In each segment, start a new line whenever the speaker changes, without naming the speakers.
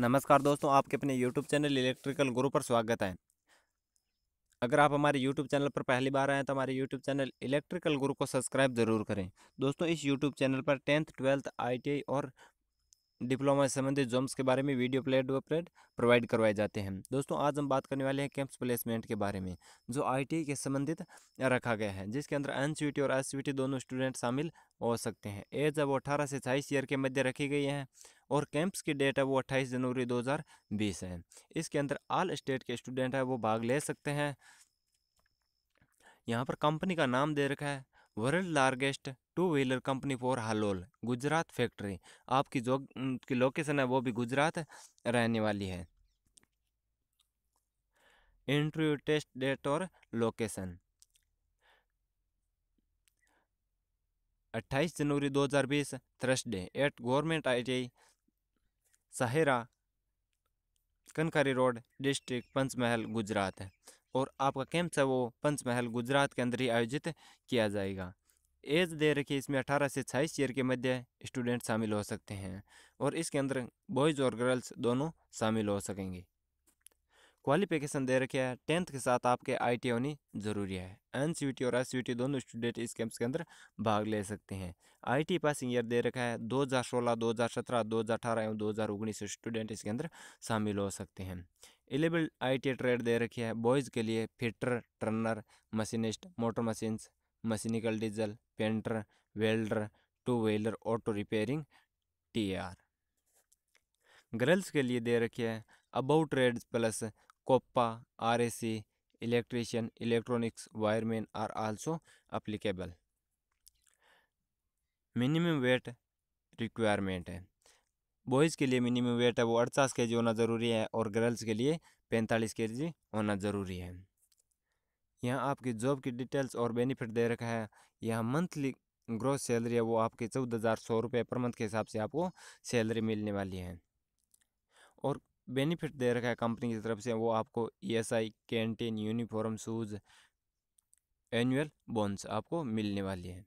नमस्कार दोस्तों आपके अपने यूट्यूब चैनल इलेक्ट्रिकल गुरु पर स्वागत है अगर आप हमारे यूट्यूब चैनल पर पहली बार आए तो हमारे यूट्यूब चैनल इलेक्ट्रिकल गुरु को सब्सक्राइब जरूर करें दोस्तों इस यूट्यूब चैनल पर टेंथ ट्वेल्थ आई और डिप्लोमा से संबंधित जॉब्स के बारे में वीडियो प्लेट वेबलेट प्रोवाइड करवाए जाते हैं दोस्तों आज हम बात करने वाले हैं कैंप्स प्लेसमेंट के बारे में जो आईटीआई के संबंधित रखा गया है जिसके अंदर एन और एस दोनों स्टूडेंट शामिल हो सकते हैं एज अब अठारह से छाईस ईयर के मध्य रखी गई है और कैंप्स की डेट है वो अट्ठाईस जनवरी दो है इसके अंदर आल स्टेट के स्टूडेंट है वो भाग ले सकते हैं यहाँ पर कंपनी का नाम दे रखा है world largest two wheeler company for Halol Gujarat factory आपकी जो की लोकेशन है वो भी गुजरात रहने वाली है इंटरव्यू टेस्ट डेट और लोकेशन 28 जनवरी 2020 Thursday at government ITI Shehera Kankari road district Panchmahal Gujarat और आपका कैंप है वो पंचमहल गुजरात के अंदर ही आयोजित किया जाएगा एज दे रखी है इसमें अठारह से छाईस ईयर के मध्य स्टूडेंट शामिल हो सकते हैं और इसके अंदर बॉयज़ और गर्ल्स दोनों शामिल हो सकेंगे क्वालिफिकेशन दे रखे है टेंथ के साथ आपके आई होनी ज़रूरी है एन और एस दोनों स्टूडेंट इस कैंप्स के अंदर भाग ले सकते हैं आई पासिंग ईयर दे रखा है 2016, 2017, अठारह एवं उन्नीस स्टूडेंट इसके अंदर शामिल हो सकते हैं एलेबल आई ट्रेड दे रखी है बॉयज़ के लिए fitter turner machinist motor machines mechanical diesel painter welder two wheeler auto repairing T R girls के लिए दे रखे हैं about trade plus COPA R A C electronics wireman are also applicable minimum weight requirement है boys के लिए minimum weight है वो अड़चास के जी होना ज़रूरी है और गर्ल्स के लिए पैंतालीस के जी होना ज़रूरी है यहाँ आपकी जॉब की डिटेल्स और बेनिफिट दे रखा है यहाँ मंथली ग्रोथ सैलरी है वो आपके चौदह हज़ार सौ रुपये पर मंथ के हिसाब से आपको सैलरी मिलने वाली है और बेनिफिट दे रखा है कंपनी की तरफ से वो आपको ESI canteen uniform shoes annual bonus आपको मिलने वाली है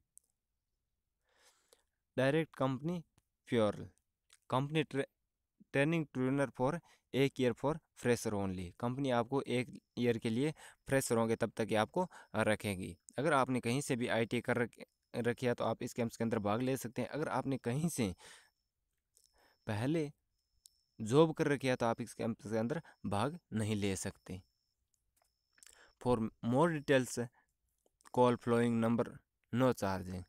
direct company payroll company training trainer for एक year for fresher only company आपको एक ईयर के लिए फ्रेशर होंगे तब तक ये आपको रखेगी अगर आपने कहीं से भी आई कर रखी है तो आप इस कैंप्स के अंदर भाग ले सकते हैं अगर आपने कहीं से पहले जॉब कर रखी है तो आप इस कैंप के अंदर भाग नहीं ले सकते for more details call following number no charging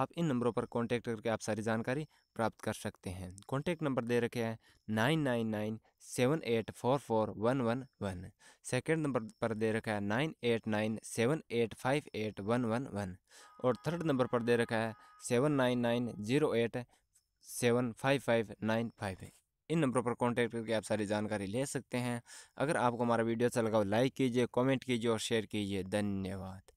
आप इन नंबरों पर कॉन्टैक्ट करके आप सारी जानकारी प्राप्त कर सकते हैं कॉन्टैक्ट नंबर दे रखे हैं nine nine nine seven eight four four one one one second number पर दे रखा है nine eight nine seven eight five eight one one one और थर्ड नंबर पर दे रखा है seven nine nine zero eight seven five five nine five इन नंबरों पर कॉन्टैक्ट करके आप सारी जानकारी ले सकते हैं अगर आपको हमारा वीडियो अच्छा लगा हो लाइक कीजिए कमेंट कीजिए और शेयर कीजिए धन्यवाद